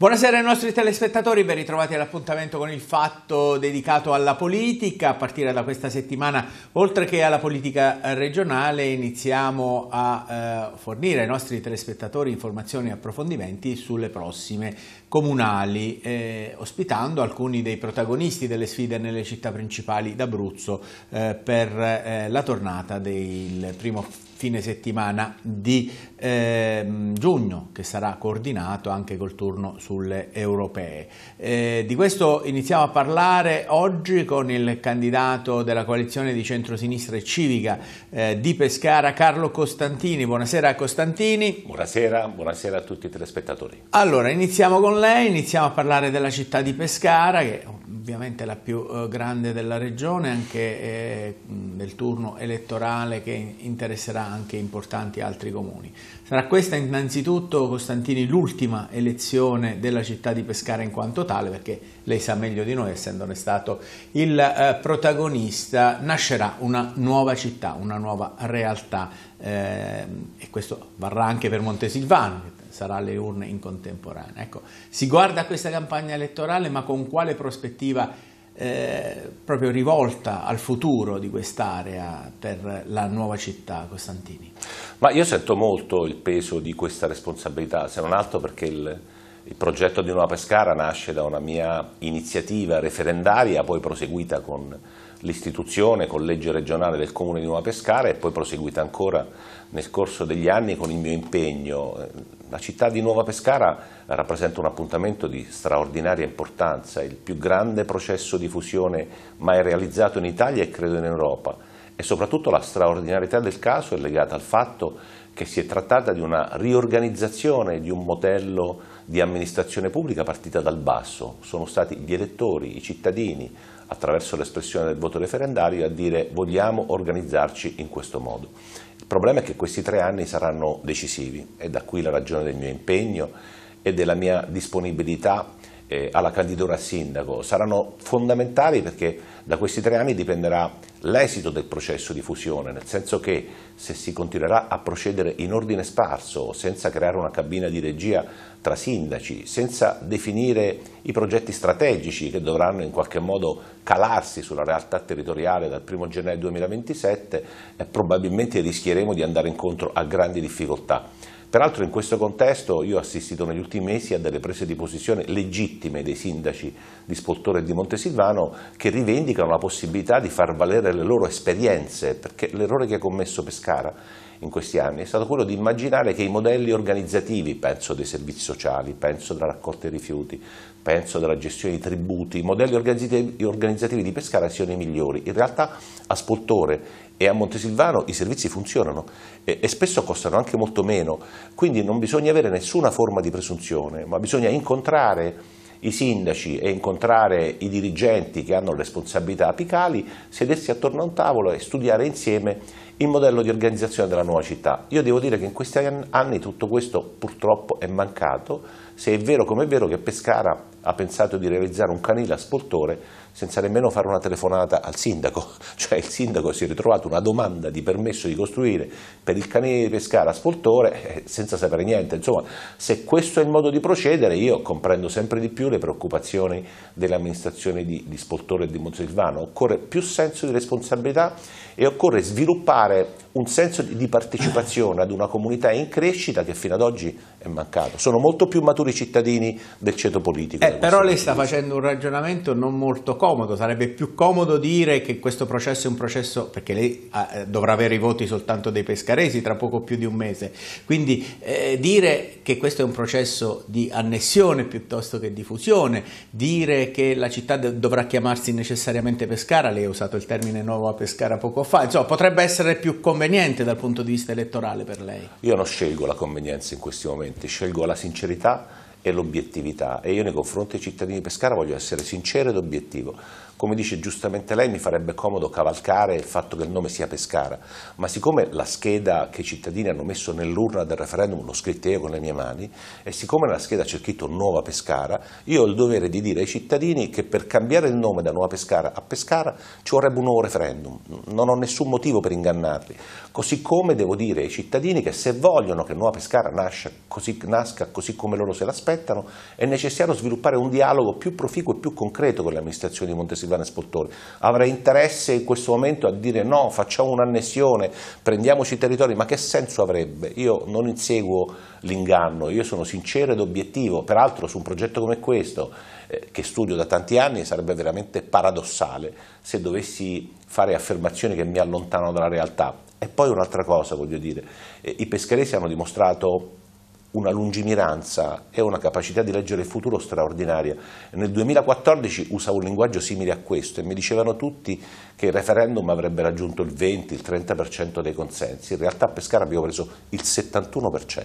Buonasera ai nostri telespettatori, ben ritrovati all'appuntamento con il fatto dedicato alla politica. A partire da questa settimana, oltre che alla politica regionale, iniziamo a eh, fornire ai nostri telespettatori informazioni e approfondimenti sulle prossime comunali, eh, ospitando alcuni dei protagonisti delle sfide nelle città principali d'Abruzzo eh, per eh, la tornata del primo fine settimana di eh, giugno che sarà coordinato anche col turno sulle europee. Eh, di questo iniziamo a parlare oggi con il candidato della coalizione di centrosinistra e civica eh, di Pescara, Carlo Costantini. Buonasera Costantini. Buonasera, buonasera a tutti i telespettatori. Allora, iniziamo con lei, iniziamo a parlare della città di Pescara che ovviamente la più eh, grande della regione, anche eh, del turno elettorale che interesserà anche importanti altri comuni. Sarà questa innanzitutto, Costantini, l'ultima elezione della città di Pescara in quanto tale, perché lei sa meglio di noi, essendone stato il eh, protagonista, nascerà una nuova città, una nuova realtà eh, e questo varrà anche per Montesilvano, che sarà le urne in contemporanea. Ecco, si guarda questa campagna elettorale, ma con quale prospettiva eh, proprio rivolta al futuro di quest'area per la nuova città Costantini. Ma io sento molto il peso di questa responsabilità, se non altro perché il, il progetto di Nuova Pescara nasce da una mia iniziativa referendaria, poi proseguita con l'istituzione, con legge regionale del comune di Nuova Pescara e poi proseguita ancora nel corso degli anni con il mio impegno. Eh, la città di Nuova Pescara rappresenta un appuntamento di straordinaria importanza, il più grande processo di fusione mai realizzato in Italia e credo in Europa e soprattutto la straordinarietà del caso è legata al fatto che si è trattata di una riorganizzazione di un modello di amministrazione pubblica partita dal basso. Sono stati gli elettori, i cittadini, attraverso l'espressione del voto referendario a dire vogliamo organizzarci in questo modo. Il problema è che questi tre anni saranno decisivi e da qui la ragione del mio impegno e della mia disponibilità eh, alla candidatura a sindaco saranno fondamentali perché da questi tre anni dipenderà l'esito del processo di fusione, nel senso che se si continuerà a procedere in ordine sparso, senza creare una cabina di regia tra sindaci, senza definire i progetti strategici che dovranno in qualche modo calarsi sulla realtà territoriale dal 1 gennaio 2027, eh, probabilmente rischieremo di andare incontro a grandi difficoltà. Peraltro in questo contesto io ho assistito negli ultimi mesi a delle prese di posizione legittime dei sindaci di Spoltore e di Montesilvano che rivendicano la possibilità di far valere le loro esperienze, perché l'errore che ha commesso Pescara in questi anni è stato quello di immaginare che i modelli organizzativi, penso dei servizi sociali, penso della raccolta dei rifiuti, penso della gestione dei tributi, i modelli organizzativi di Pescara siano i migliori. In realtà a Spoltore e a Montesilvano i servizi funzionano e, spesso costano anche molto meno, quindi non bisogna avere nessuna forma di presunzione, ma bisogna incontrare i sindaci e incontrare i dirigenti che hanno responsabilità apicali, sedersi attorno a un tavolo e studiare insieme il modello di organizzazione della nuova città. Io devo dire che in questi anni tutto questo purtroppo è mancato, se è vero come è vero che Pescara ha pensato di realizzare un canile a Spoltore senza nemmeno fare una telefonata al sindaco, cioè il sindaco si è ritrovato una domanda di permesso di costruire per il canile di pescare a Spoltore eh, senza sapere niente, insomma se questo è il modo di procedere io comprendo sempre di più le preoccupazioni dell'amministrazione di, di Spoltore e di Montesilvano, occorre più senso di responsabilità e occorre sviluppare un senso di partecipazione ad una comunità in crescita che fino ad oggi è mancato, sono molto più maturi i cittadini del ceto politico. Eh, però lei sta facendo un ragionamento non molto comodo, sarebbe più comodo dire che questo processo è un processo, perché lei ha, ah, eh, dovrà avere i voti soltanto dei pescaresi tra poco più di un mese, quindi eh, dire che questo è un processo di annessione piuttosto che di fusione, dire che la città dovrà chiamarsi necessariamente Pescara, lei ha usato il termine nuovo a Pescara poco fa, insomma potrebbe essere più conveniente dal punto di vista elettorale per lei. Io non scelgo la convenienza in questi momenti, scelgo la sincerità e l'obiettività e io nei confronti dei cittadini di Pescara voglio essere sincero ed obiettivo. Come dice giustamente lei mi farebbe comodo cavalcare il fatto che il nome sia Pescara, ma siccome la scheda che i cittadini hanno messo nell'urna del referendum l'ho scritta io con le mie mani e siccome nella scheda c'è scritto Nuova Pescara, io ho il dovere di dire ai cittadini che per cambiare il nome da Nuova Pescara a Pescara ci vorrebbe un nuovo referendum, non ho nessun motivo per ingannarli, così come devo dire ai cittadini che se vogliono che Nuova Pescara nasca così, nasca così come loro se l'aspettano, aspettano, è necessario sviluppare un dialogo più proficuo e più concreto con le amministrazioni di Montesilvano e Spoltore. Avrei interesse in questo momento a dire no, facciamo un'annessione, prendiamoci i territori, ma che senso avrebbe? Io non inseguo l'inganno, io sono sincero ed obiettivo, peraltro su un progetto come questo, eh, che studio da tanti anni, sarebbe veramente paradossale se dovessi fare affermazioni che mi allontanano dalla realtà. E poi un'altra cosa, voglio dire, eh, i pescheresi hanno dimostrato una lungimiranza e una capacità di leggere il futuro straordinaria. Nel 2014 usavo un linguaggio simile a questo e mi dicevano tutti che il referendum avrebbe raggiunto il 20, il 30% dei consensi, in realtà a Pescara abbiamo preso il 71%,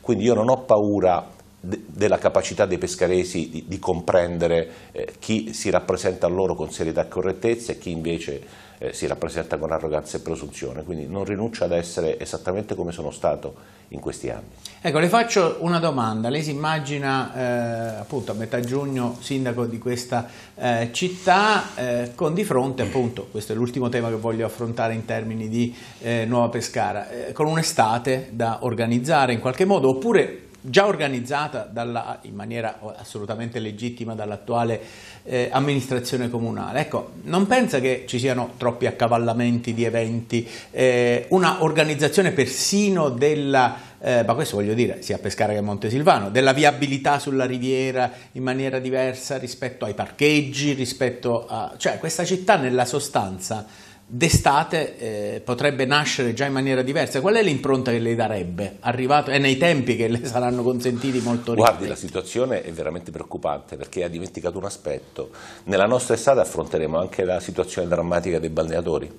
quindi io non ho paura della capacità dei pescaresi di, di comprendere eh, chi si rappresenta a loro con serietà e correttezza e chi invece eh, si rappresenta con arroganza e presunzione, quindi non rinuncio ad essere esattamente come sono stato in questi anni. Ecco, le faccio una domanda, lei si immagina eh, appunto a metà giugno sindaco di questa eh, città eh, con di fronte appunto, questo è l'ultimo tema che voglio affrontare in termini di eh, Nuova Pescara, eh, con un'estate da organizzare in qualche modo oppure già organizzata dalla, in maniera assolutamente legittima dall'attuale eh, amministrazione comunale. Ecco, non pensa che ci siano troppi accavallamenti di eventi, eh, una organizzazione persino della, eh, ma questo voglio dire sia a Pescara che a Montesilvano, della viabilità sulla riviera in maniera diversa rispetto ai parcheggi, rispetto a... cioè questa città nella sostanza d'estate eh, potrebbe nascere già in maniera diversa. Qual è l'impronta che lei darebbe? Arrivato, è nei tempi che le saranno consentiti molto ricchi. Guardi, la situazione è veramente preoccupante perché ha dimenticato un aspetto. Nella nostra estate affronteremo anche la situazione drammatica dei balneatori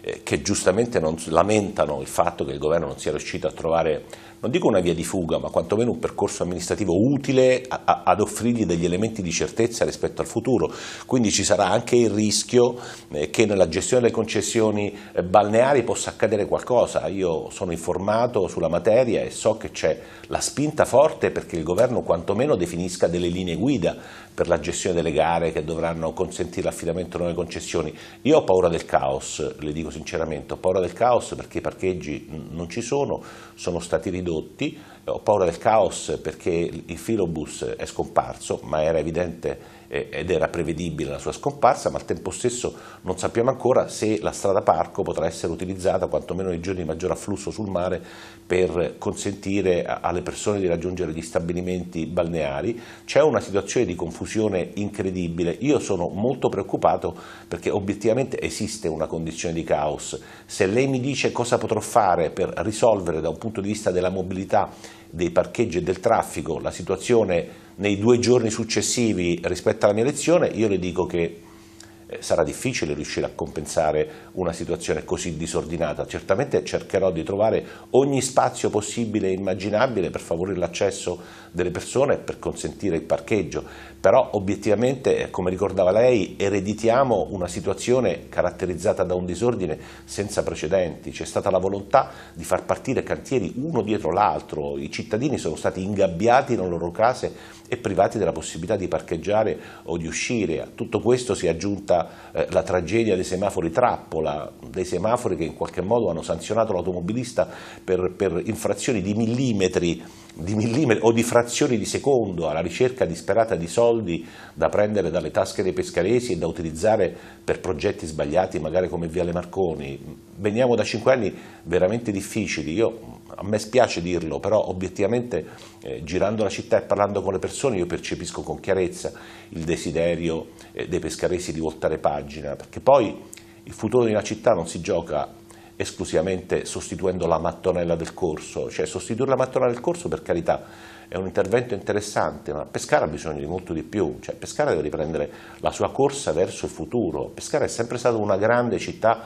eh, che giustamente non, lamentano il fatto che il governo non sia riuscito a trovare non dico una via di fuga, ma quantomeno un percorso amministrativo utile a, a, ad offrirgli degli elementi di certezza rispetto al futuro. Quindi ci sarà anche il rischio eh, che nella gestione delle concessioni eh, balneari possa accadere qualcosa. Io sono informato sulla materia e so che c'è la spinta forte perché il governo quantomeno definisca delle linee guida per la gestione delle gare che dovranno consentire l'affidamento delle nuove concessioni. Io ho paura del caos, le dico sinceramente, ho paura del caos perché i parcheggi non ci sono, sono stati ridotti prodotti ho paura del caos perché il filobus è scomparso, ma era evidente eh, ed era prevedibile la sua scomparsa, ma al tempo stesso non sappiamo ancora se la strada parco potrà essere utilizzata quantomeno nei giorni di maggior afflusso sul mare per consentire alle persone di raggiungere gli stabilimenti balneari. C'è una situazione di confusione incredibile, io sono molto preoccupato perché obiettivamente esiste una condizione di caos. Se lei mi dice cosa potrò fare per risolvere da un punto di vista della mobilità dei parcheggi e del traffico, la situazione nei due giorni successivi rispetto alla mia lezione, io le dico che eh, sarà difficile riuscire a compensare una situazione così disordinata. Certamente cercherò di trovare ogni spazio possibile e immaginabile per favorire l'accesso delle persone e per consentire il parcheggio, però obiettivamente, eh, come ricordava lei, ereditiamo una situazione caratterizzata da un disordine senza precedenti. C'è stata la volontà di far partire cantieri uno dietro l'altro, i cittadini sono stati ingabbiati nelle loro case e privati della possibilità di parcheggiare o di uscire. A tutto questo si è aggiunta eh, la, tragedia dei semafori trappola, dei semafori che in qualche modo hanno sanzionato l'automobilista per, per infrazioni di millimetri di millimetri o di frazioni di secondo alla ricerca disperata di soldi da prendere dalle tasche dei pescaresi e da utilizzare per progetti sbagliati magari come Viale Marconi. Veniamo da cinque anni veramente difficili, io, a me spiace dirlo, però obiettivamente eh, girando la città e parlando con le persone io percepisco con chiarezza il desiderio eh, dei pescaresi di voltare pagina, perché poi il futuro della città non si gioca esclusivamente sostituendo la mattonella del corso, cioè sostituire la mattonella del corso per carità è un intervento interessante, ma Pescara ha bisogno di molto di più, cioè Pescara deve riprendere la sua corsa verso il futuro, Pescara è sempre stata una grande città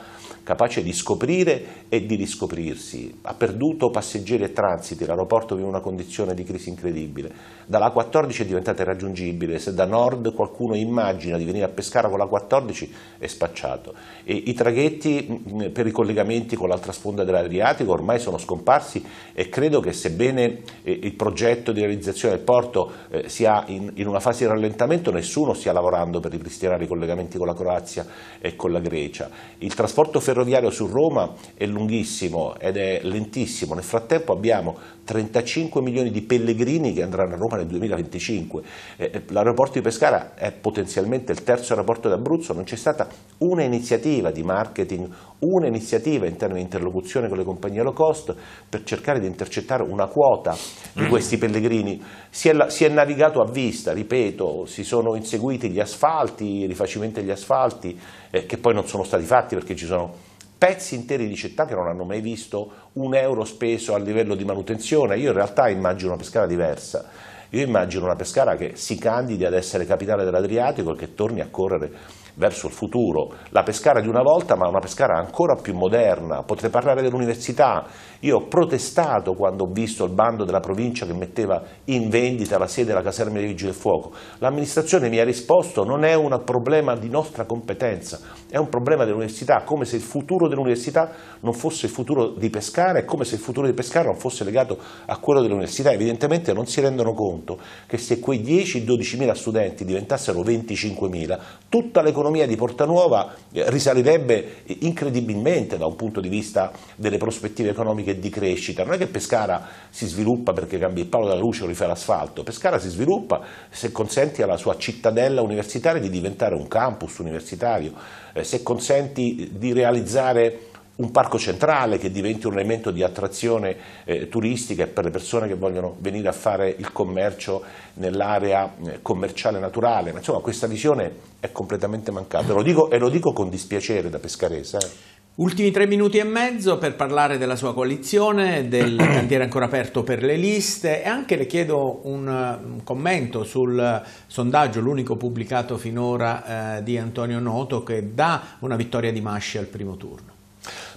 capace di scoprire e di riscoprirsi. Ha perduto passeggeri e transiti, l'aeroporto vive una condizione di crisi incredibile. Dalla 14 è diventata irraggiungibile, se da nord qualcuno immagina di venire a Pescara con la 14 è spacciato. E I traghetti mm, mm, per i collegamenti con l'altra sponda dell'Adriatico ormai sono scomparsi e credo che sebbene eh, il progetto di realizzazione del porto eh, sia in una fase di rallentamento, nessuno stia lavorando per ripristinare i collegamenti con la Croazia e con la Grecia. Il trasporto ferroviario ferroviario su Roma è lunghissimo ed è lentissimo, nel frattempo abbiamo 35 milioni di pellegrini che andranno a Roma nel 2025, eh, eh, l'aeroporto di Pescara è potenzialmente il terzo aeroporto d'Abruzzo, non c'è stata una iniziativa di marketing, una iniziativa in termini di interlocuzione con le compagnie low cost per cercare di intercettare una quota di mm. questi pellegrini, si è, si è navigato a vista, ripeto, si sono inseguiti gli asfalti, i rifacimenti degli asfalti eh, che poi non sono stati fatti perché ci sono pezzi interi di città che non hanno mai visto un euro speso a livello di manutenzione. Io in realtà immagino una Pescara diversa. Io immagino una Pescara che si candidi ad essere capitale dell'Adriatico e che torni a correre verso il futuro, la Pescara di una volta ma una Pescara ancora più moderna, potrei parlare dell'università, io ho protestato quando ho visto il bando della provincia che metteva in vendita la sede della caserma dei Vigili del Fuoco, l'amministrazione mi ha risposto non è un problema di nostra competenza, è un problema dell'università, come se il futuro dell'università non fosse il futuro di Pescara e come se il futuro di Pescara non fosse legato a quello dell'università, evidentemente non si rendono conto che se quei 10-12 mila studenti diventassero 25 mila, tutta l'economia l'economia di Porta Nuova eh, risalirebbe incredibilmente da un punto di vista delle prospettive economiche di crescita. Non è che Pescara si sviluppa perché cambia il palo della luce o rifà l'asfalto, Pescara si sviluppa se consenti alla sua cittadella universitaria di diventare un campus universitario, eh, se consenti di realizzare un parco centrale che diventi un elemento di attrazione eh, turistica per le persone che vogliono venire a fare il commercio nell'area eh, commerciale naturale, ma insomma questa visione è completamente mancata, lo dico, e lo dico con dispiacere da pescarese. Eh. Ultimi tre minuti e mezzo per parlare della sua coalizione, del cantiere ancora aperto per le liste e anche le chiedo un commento sul sondaggio, l'unico pubblicato finora eh, di Antonio Noto che dà una vittoria di Masci al primo turno.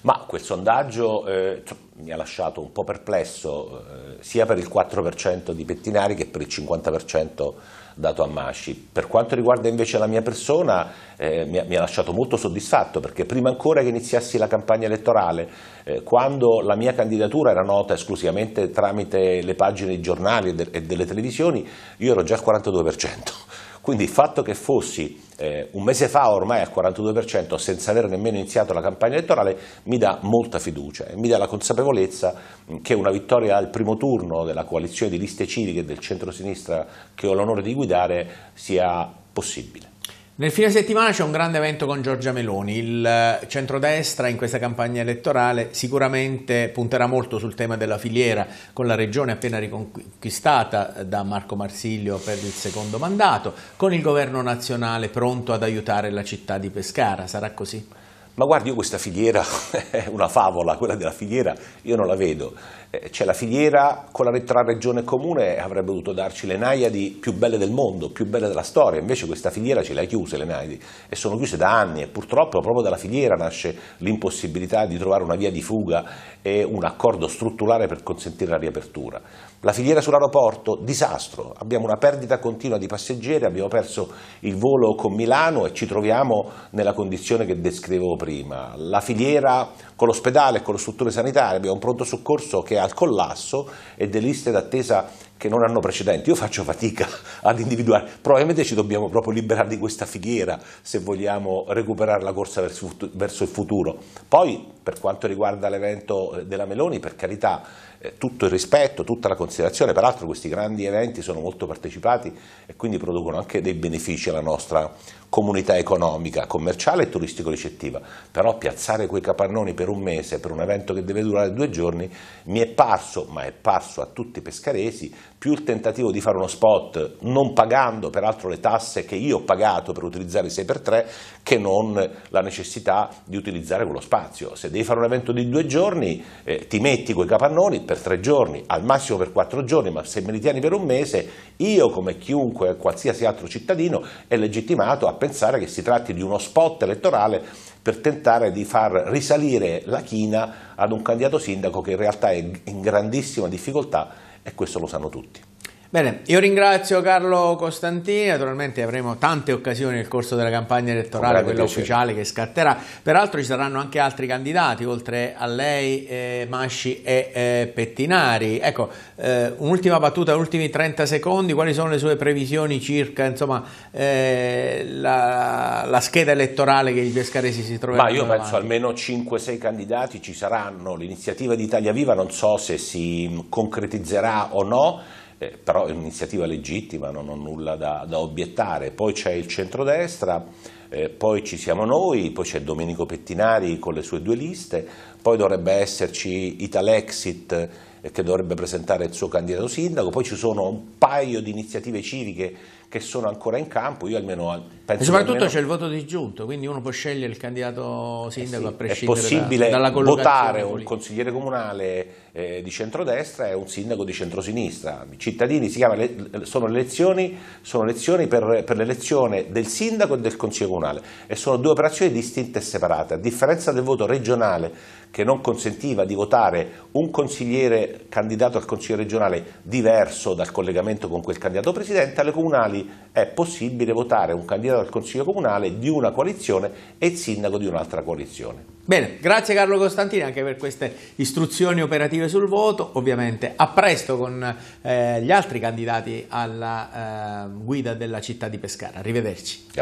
Ma quel sondaggio eh, mi ha lasciato un po' perplesso eh, sia per il 4% di Pettinari che per il 50% dato a Masci. Per quanto riguarda invece la mia persona eh, mi, ha, mi, ha, lasciato molto soddisfatto perché prima ancora che iniziassi la campagna elettorale, eh, quando la mia candidatura era nota esclusivamente tramite le pagine dei giornali e, de e delle televisioni, io ero già al 42%. Quindi il fatto che fossi eh, un mese fa ormai al 42% senza aver nemmeno iniziato la campagna elettorale mi dà molta fiducia e mi dà la consapevolezza che una vittoria al primo turno della coalizione di liste civiche del centro-sinistra che ho l'onore di guidare sia possibile. Nel fine settimana c'è un grande evento con Giorgia Meloni. Il eh, centrodestra in questa campagna elettorale sicuramente punterà molto sul tema della filiera con la regione appena riconquistata eh, da Marco Marsiglio per il secondo mandato, con il governo nazionale pronto ad aiutare la città di Pescara. Sarà così? Ma guardi, io questa filiera è una favola, quella della filiera io non la vedo. Eh, c'è la filiera con la lettera regione e comune avrebbe dovuto darci le Naiadi più belle del mondo, più belle della storia, invece questa filiera ce le ha chiuse le Naiadi e sono chiuse da anni e purtroppo proprio dalla filiera nasce l'impossibilità di trovare una via di fuga e un accordo strutturale per consentire la riapertura. La filiera sull'aeroporto, disastro, abbiamo una perdita continua di passeggeri, abbiamo perso il volo con Milano e ci troviamo nella condizione che descrivevo prima. La filiera con l'ospedale e con le strutture sanitarie, abbiamo un pronto soccorso che ha al collasso e delle liste d'attesa che non hanno precedenti. Io faccio fatica ad individuare, probabilmente ci dobbiamo proprio liberare di questa filiera se vogliamo recuperare la corsa verso il futuro. Poi per quanto riguarda l'evento eh, della Meloni, per carità, eh, tutto il rispetto, tutta la considerazione, peraltro questi grandi eventi sono molto partecipati e quindi producono anche dei benefici alla nostra comunità economica, commerciale e turistico-ricettiva, però piazzare quei capannoni per un mese, per un evento che deve durare due giorni, mi è parso, ma è parso a tutti i pescaresi, più il tentativo di fare uno spot non pagando peraltro le tasse che io ho pagato per utilizzare i 6x3 che non la necessità di utilizzare quello spazio. Se devi fare un evento di due giorni eh, ti metti quei capannoni per tre giorni, al massimo per quattro giorni, ma se me li tieni per un mese io come chiunque, qualsiasi altro cittadino è legittimato a pensare che si tratti di uno spot elettorale per tentare di far risalire la china ad un candidato sindaco che in realtà è in grandissima difficoltà e questo lo sanno tutti. Bene, io ringrazio Carlo Costantini, naturalmente avremo tante occasioni nel corso della campagna elettorale, quella ufficiale che scatterà, peraltro ci saranno anche altri candidati, oltre a lei, eh, Masci e eh, Pettinari. Ecco, eh, un'ultima battuta, ultimi 30 secondi, quali sono le sue previsioni circa insomma, eh, la, la, scheda elettorale che i pescaresi si troveranno? Ma io davanti? penso almeno 5-6 candidati ci saranno, l'iniziativa di Italia Viva non so se si concretizzerà o no, eh, però è un'iniziativa legittima, non ho nulla da, da obiettare. Poi c'è il centrodestra, eh, poi ci siamo noi, poi c'è Domenico Pettinari con le sue due liste, poi dovrebbe esserci Italexit eh, che dovrebbe presentare il suo candidato sindaco, poi ci sono un paio di iniziative civiche che sono ancora in campo, io almeno penso... E soprattutto almeno... c'è il voto disgiunto, quindi uno può scegliere il candidato sindaco eh sì, a prescindere dalla È possibile da, votare un consigliere comunale eh, di centrodestra e un sindaco di centrosinistra. I cittadini chiama, sono elezioni, sono elezioni per, per l'elezione del sindaco e del consiglio comunale e sono due operazioni distinte e separate, a differenza del voto regionale che non consentiva di votare un consigliere candidato al consiglio regionale diverso dal collegamento con quel candidato presidente, alle comunali comunali è possibile votare un candidato al Consiglio Comunale di una coalizione e il sindaco di un'altra coalizione. Bene, grazie Carlo Costantini anche per queste istruzioni operative sul voto, ovviamente a presto con eh, gli altri candidati alla eh, guida della città di Pescara, arrivederci. Grazie.